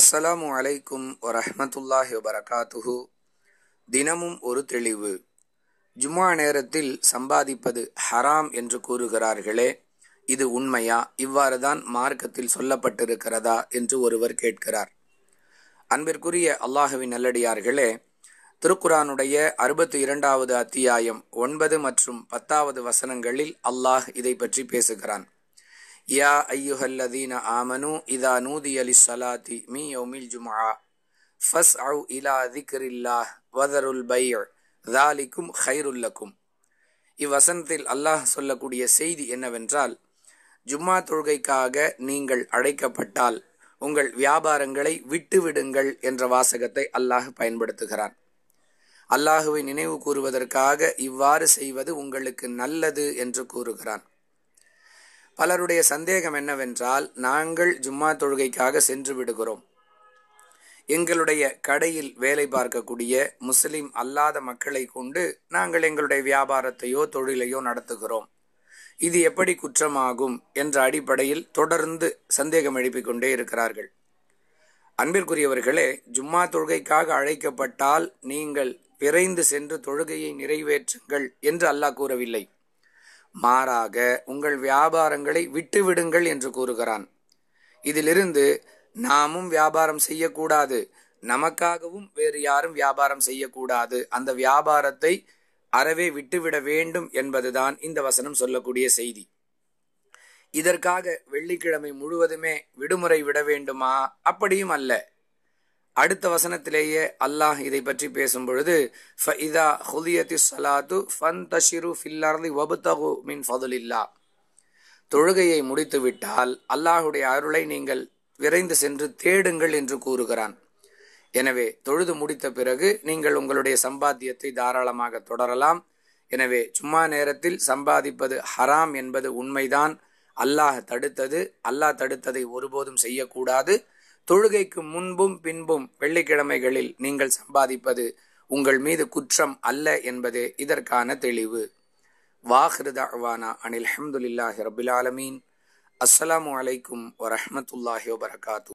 அஸ்ஸலாமு அலைக்கும் வரஹமத்துல்லாஹி பரக்காத்துஹு தினமும் ஒரு தெளிவு ஜும்மா நேரத்தில் சம்பாதிப்பது ஹராம் என்று கூறுகிறார்களே இது உண்மையா இவ்வாறு தான் மார்க்கத்தில் சொல்லப்பட்டிருக்கிறதா என்று ஒருவர் கேட்கிறார் அன்பிற்குரிய அல்லாஹுவின் நல்லடியார்களே திருக்குரானுடைய அறுபத்தி இரண்டாவது அத்தியாயம் ஒன்பது மற்றும் பத்தாவது வசனங்களில் அல்லாஹ் இதை பற்றி பேசுகிறான் யா ஐயுஹல்லதீன ஆமனு இதா நூதி அலி சலாத்தி மீ யௌமில் ஜுமா ஃபஸ் அவு இலா திக்ரில்லா வதருல் பையர் தாலிக்கும் ஹைருல்லக்கும் இவ்வசனத்தில் அல்லாஹ் சொல்லக்கூடிய செய்தி என்னவென்றால் ஜும்மா தொழுகைக்காக நீங்கள் அழைக்கப்பட்டால் உங்கள் வியாபாரங்களை விட்டுவிடுங்கள் என்ற வாசகத்தை அல்லாஹ் பயன்படுத்துகிறான் அல்லாஹுவை நினைவு கூறுவதற்காக இவ்வாறு செய்வது உங்களுக்கு நல்லது என்று கூறுகிறான் பலருடைய சந்தேகம் என்னவென்றால் நாங்கள் ஜும்மா தொழுகைக்காக சென்று விடுகிறோம் எங்களுடைய கடையில் வேலை பார்க்கக்கூடிய முஸ்லிம் அல்லாத மக்களை கொண்டு நாங்கள் எங்களுடைய வியாபாரத்தையோ தொழிலையோ நடத்துகிறோம் இது எப்படி குற்றமாகும் என்ற அடிப்படையில் தொடர்ந்து சந்தேகம் எழுப்பிக் கொண்டே இருக்கிறார்கள் அன்பிற்குரியவர்களே ஜும்மா தொழுகைக்காக அழைக்கப்பட்டால் நீங்கள் விரைந்து சென்று தொழுகையை நிறைவேற்றுங்கள் என்று அல்லாஹ் கூறவில்லை மாறாக உங்கள் வியாபாரங்களை விட்டுவிடுங்கள் என்று கூறுகிறான் இதிலிருந்து நாமும் வியாபாரம் செய்யக்கூடாது நமக்காகவும் வேறு யாரும் வியாபாரம் செய்யக்கூடாது அந்த வியாபாரத்தை அறவே விட்டுவிட வேண்டும் என்பதுதான் இந்த வசனம் சொல்லக்கூடிய செய்தி இதற்காக வெள்ளிக்கிழமை முழுவதுமே விடுமுறை விட வேண்டுமா அப்படியும் அல்ல அடுத்த வசனத்திலேயே அல்லாஹ் இதை பற்றி பேசும் பொழுது தொழுகையை முடித்து சலாத்து ஃபன் தஷிரு தொழுகையை முடித்துவிட்டால் அல்லாஹுடைய அருளை நீங்கள் விரைந்து சென்று தேடுங்கள் என்று கூறுகிறான் எனவே தொழுது முடித்த பிறகு நீங்கள் உங்களுடைய சம்பாத்தியத்தை தாராளமாக தொடரலாம் எனவே சும்மா நேரத்தில் சம்பாதிப்பது ஹராம் என்பது உண்மைதான் அல்லாஹ் தடுத்தது அல்லாஹ் தடுத்ததை ஒருபோதும் செய்யக்கூடாது தொழுகைக்கு முன்பும் பின்பும் வெள்ளிக்கிழமைகளில் நீங்கள் சம்பாதிப்பது உங்கள் மீது குற்றம் அல்ல என்பதே இதற்கான தெளிவு வாஹ்ருதாவானா அனில் அஹமதுல்லாஹி ரபில் ஆலமீன் அஸ்லாம் வலைக்கும் வரமத்துல்லாஹி வபரகாத்து